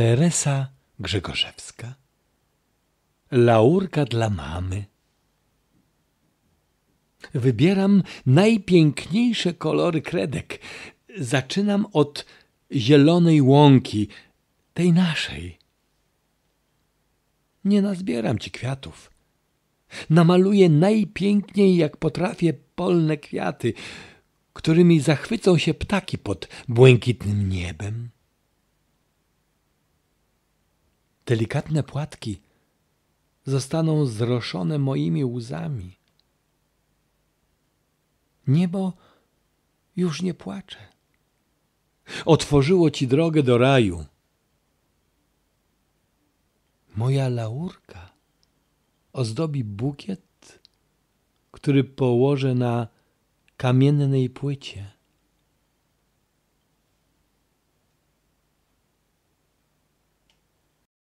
Teresa Grzegorzewska. Laurka dla mamy. Wybieram najpiękniejsze kolory kredek. Zaczynam od zielonej łąki, tej naszej. Nie nazbieram ci kwiatów. Namaluję najpiękniej, jak potrafię, polne kwiaty, którymi zachwycą się ptaki pod błękitnym niebem. delikatne płatki zostaną zroszone moimi łzami. Niebo już nie płacze. Otworzyło ci drogę do raju. Moja laurka ozdobi bukiet, który położę na kamiennej płycie.